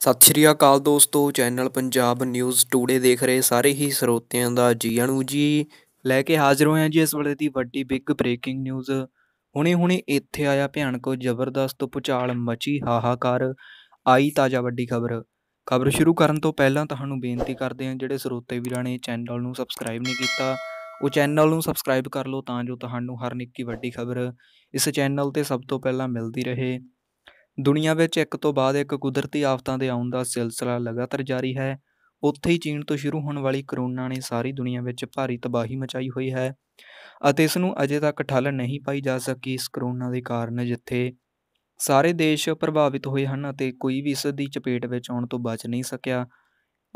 ਸਤਿ ਸ਼੍ਰੀ ਅਕਾਲ ਦੋਸਤੋ channel Punjab news today ਦੇਖ ਰਹੇ ਸਾਰੇ ਹੀ ਸਰੋਤਿਆਂ ਦਾ ਜੀ ਆਣੂ ਜੀ ਲੈ ਕੇ ਹਾਜ਼ਰ ਹੋਏ ਹਾਂ ਜੀ ਇਸ ਵੇਲੇ ਦੀ ਵੱਡੀ ਬਿਗ ਬ੍ਰੇਕਿੰਗ ਨਿਊਜ਼ ਹੁਣੇ-ਹੁਣੇ ਇੱਥੇ ਆਇਆ ਭਿਆਨਕ ਜ਼ਬਰਦਸਤ ਪੁਚਾਲ ਮਚੀ ਹਾਹਾਕਾਰ ਆਈ ਤਾਜ਼ਾ ਵੱਡੀ ਖਬਰ ਖਬਰ ਸ਼ੁਰੂ ਕਰਨ ਤੋਂ ਪਹਿਲਾਂ ਤੁਹਾਨੂੰ ਬੇਨਤੀ ਕਰਦੇ ਹਾਂ ਜਿਹੜੇ ਸਰੋਤੇ ਵੀਰਾਂ ਨੇ ਚੈਨਲ ਨੂੰ ਸਬਸਕ੍ਰਾਈਬ ਨਹੀਂ ਕੀਤਾ ਉਹ ਚੈਨਲ ਨੂੰ ਸਬਸਕ੍ਰਾਈਬ ਕਰ ਲਓ ਤਾਂ ਜੋ ਤੁਹਾਨੂੰ ਹਰ ਨਿੱਕੀ ਵੱਡੀ ਖਬਰ ਇਸ ਚੈਨਲ ਤੇ ਸਭ ਤੋਂ ਪਹਿਲਾਂ ਮਿਲਦੀ ਰਹੇ ਦੁਨੀਆ ਵਿੱਚ ਇੱਕ ਤੋਂ ਬਾਅਦ ਇੱਕ ਕੁਦਰਤੀ ਆਫਤਾਂ ਦੇ ਆਉਣ ਦਾ ਸਿਲਸਿਲਾ ਲਗਾਤਾਰ ਜਾਰੀ ਹੈ ਉੱਥੇ ਹੀ ਚੀਨ ਤੋਂ ਸ਼ੁਰੂ ਹੋਣ ਵਾਲੀ ਕਰੋਨਾ ਨੇ ਸਾਰੀ ਦੁਨੀਆ ਵਿੱਚ ਭਾਰੀ ਤਬਾਹੀ ਮਚਾਈ ਹੋਈ ਹੈ ਅਤੇ ਇਸ ਨੂੰ ਅਜੇ ਤੱਕ ਠੱਲ ਨਹੀਂ ਪਾਈ ਜਾ ਸਕੀ ਇਸ ਕਰੋਨਾ ਦੇ ਕਾਰਨ ਜਿੱਥੇ ਸਾਰੇ ਦੇਸ਼ ਪ੍ਰਭਾਵਿਤ ਹੋਏ ਹਨ ਅਤੇ ਕੋਈ ਵੀ ਇਸ ਦੀ ਚਪੇਟ ਵਿੱਚ ਆਉਣ ਤੋਂ ਬਚ ਨਹੀਂ ਸਕਿਆ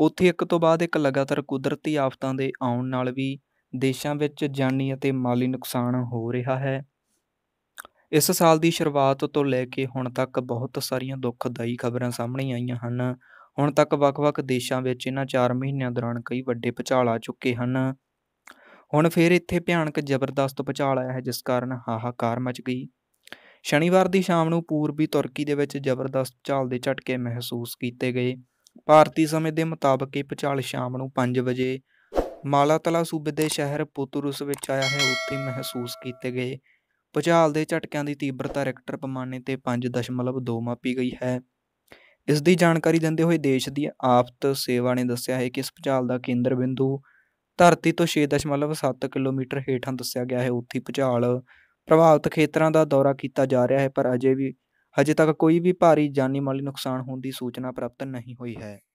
ਉੱਥੇ ਇੱਕ ਤੋਂ ਬਾਅਦ ਇੱਕ ਲਗਾਤਾਰ ਕੁਦਰਤੀ ਆਫਤਾਂ ਦੇ ਆਉਣ ਨਾਲ ਵੀ ਦੇਸ਼ਾਂ ਵਿੱਚ ਜਾਨੀ ਅਤੇ ਮਾਲੀ ਨੁਕਸਾਨ ਹੋ ਰਿਹਾ ਹੈ ਇਸ ਸਾਲ ਦੀ ਸ਼ੁਰੂਆਤ ਤੋਂ ਲੈ ਕੇ ਹੁਣ ਤੱਕ ਬਹੁਤ ਸਾਰੀਆਂ ਦੁੱਖਦਾਈ ਖਬਰਾਂ ਸਾਹਮਣੇ ਆਈਆਂ ਹਨ ਹੁਣ ਤੱਕ ਵੱਖ-ਵੱਖ ਦੇਸ਼ਾਂ ਵਿੱਚ ਇਹਨਾਂ 4 ਮਹੀਨਿਆਂ ਦੌਰਾਨ ਕਈ ਵੱਡੇ ਪਚਾਲ ਆ ਚੁੱਕੇ ਹਨ ਹੁਣ ਫਿਰ ਇੱਥੇ ਭਿਆਨਕ ਜ਼ਬਰਦਸਤ ਪਚਾਲ ਆਇਆ ਹੈ ਜਿਸ ਕਾਰਨ ਹਾਹਾਕਾਰ ਮਚ ਗਈ ਸ਼ਨੀਵਾਰ ਦੀ ਸ਼ਾਮ ਨੂੰ ਪੂਰਬੀ ਤੁਰਕੀ ਦੇ ਵਿੱਚ ਜ਼ਬਰਦਸਤ ਪਚਾਲ ਦੇ ਝਟਕੇ ਮਹਿਸੂਸ ਕੀਤੇ ਗਏ ਭਾਰਤੀ ਸਮੇਂ ਦੇ ਮੁਤਾਬਕ ਇਹ ਪਚਾਲ ਸ਼ਾਮ ਨੂੰ 5 ਵਜੇ ਮਾਲਾਤਲਾ ਸੂਬੇ ਦੇ ਸ਼ਹਿਰ ਪੁਤੁਰਸ ਵਿੱਚ ਆਇਆ ਹੈ ਉੱਥੇ ਮਹਿਸੂਸ ਕੀਤੇ ਗਏ ਭੁਚਾਲ ਦੇ ਝਟਕਿਆਂ ਦੀ ਤੀਬਰਤਾ ਰੈਕਟਰ ਪਮਾਨੇ ਤੇ 5.2 ਮਾਪੀ ਗਈ ਹੈ ਇਸ ਦੀ ਜਾਣਕਾਰੀ ਦਿੰਦੇ ਹੋਏ ਦੇਸ਼ ਦੀ ਆਫਤ ਸੇਵਾ ਨੇ ਦੱਸਿਆ ਹੈ ਕਿ ਇਸ ਭੁਚਾਲ ਦਾ ਕੇਂਦਰ ਬਿੰਦੂ ਧਰਤੀ ਤੋਂ 6.7 ਕਿਲੋਮੀਟਰ ਹੇਠਾਂ ਦੱਸਿਆ ਗਿਆ ਹੈ ਉੱਥੇ ਭੁਚਾਲ ਪ੍ਰਭਾਵਿਤ ਖੇਤਰਾਂ ਦਾ ਦੌਰਾ ਕੀਤਾ ਜਾ ਰਿਹਾ ਹੈ ਪਰ ਅਜੇ ਵੀ ਹਜੇ ਤੱਕ ਕੋਈ ਵੀ ਭਾਰੀ ਜਾਨੀ ਮਾਲੀ ਨੁਕਸਾਨ ਹੋਣ ਦੀ ਸੂਚਨਾ ਪ੍ਰਾਪਤ ਨਹੀਂ ਹੋਈ ਹੈ